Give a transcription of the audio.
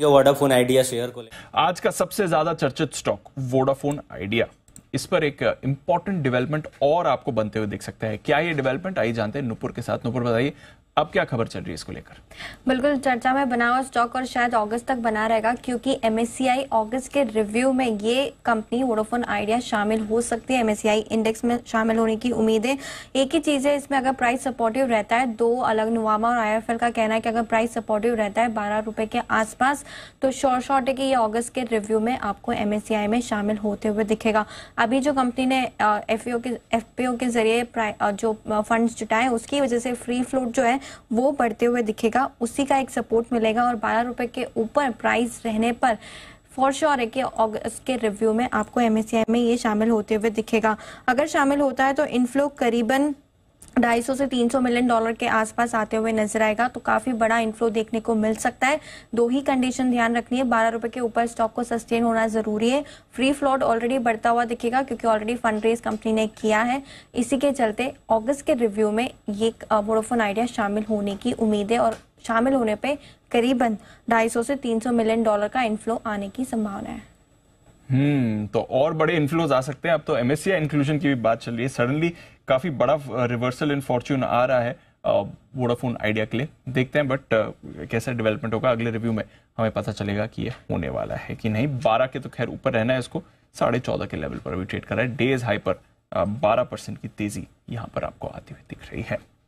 Vodafone idea share को आज का सबसे ज्यादा चर्चित स्टॉक वोडाफोन आइडिया इस पर एक इंपॉर्टेंट डेवलपमेंट और आपको बनते हुए देख सकते हैं क्या ये डेवलपमेंट आई जानते हैं नुपुर के साथ नुपुर बताइए अब क्या खबर चल रही है इसको लेकर बिल्कुल चर्चा में बना हुआ स्टॉक और शायद अगस्त तक बना रहेगा क्योंकि एमएससीआई अगस्त के रिव्यू में ये कंपनी वोडोफोन आइडिया शामिल हो सकती है एमएससीआई इंडेक्स में शामिल होने की उम्मीद है एक ही चीज है इसमें अगर प्राइस सपोर्टिव रहता है दो अलग नुवामा और आई का कहना है कि अगर प्राइस सपोर्टिव रहता है बारह रुपए के आसपास तो शोर शॉर्ट है कि ये अगस्त के रिव्यू में आपको एमएससीआई में शामिल होते हुए दिखेगा अभी जो कंपनी ने एफ के एफ के जरिए जो फंड जुटाए उसकी वजह से फ्री फ्लोट जो है वो बढ़ते हुए दिखेगा उसी का एक सपोर्ट मिलेगा और बारह रुपए के ऊपर प्राइस रहने पर फॉर श्योर है कि अगस्त के रिव्यू में आपको एमएससीआई में ये शामिल होते हुए दिखेगा अगर शामिल होता है तो इनफ्लो करीबन ढाई से 300 मिलियन डॉलर के आसपास आते हुए नजर आएगा तो काफी बड़ा इन्फ्लो देखने को मिल सकता है दो ही कंडीशन ध्यान रखनी है बारह रुपए के ऊपर स्टॉक को सस्टेन होना जरूरी है फ्री फ्लोट ऑलरेडी बढ़ता हुआ दिखेगा क्योंकि ऑलरेडी फंड रेज कंपनी ने किया है इसी के चलते अगस्त के रिव्यू में ये वोडोफोन आइडिया शामिल होने की उम्मीद है और शामिल होने पर करीबन ढाई से तीन मिलियन डॉलर का इन्फ्लो आने की संभावना है हम्म तो और बड़े इन्फ्लोज आ सकते हैं अब तो एमएससीआई इंक्लूजन की भी बात चल रही है सडनली काफी बड़ा रिवर्सल इन फॉर्च्यून आ रहा है वोडाफोन uh, आइडिया के लिए देखते हैं बट uh, कैसा डेवलपमेंट होगा अगले रिव्यू में हमें पता चलेगा कि ये होने वाला है कि नहीं बारह के तो खैर ऊपर रहना है इसको साढ़े चौदह के लेवल पर भी ट्रेड कर रहा है डेज हाई पर uh, बारह परसेंट की तेजी यहाँ पर आपको आती हुई दिख रही है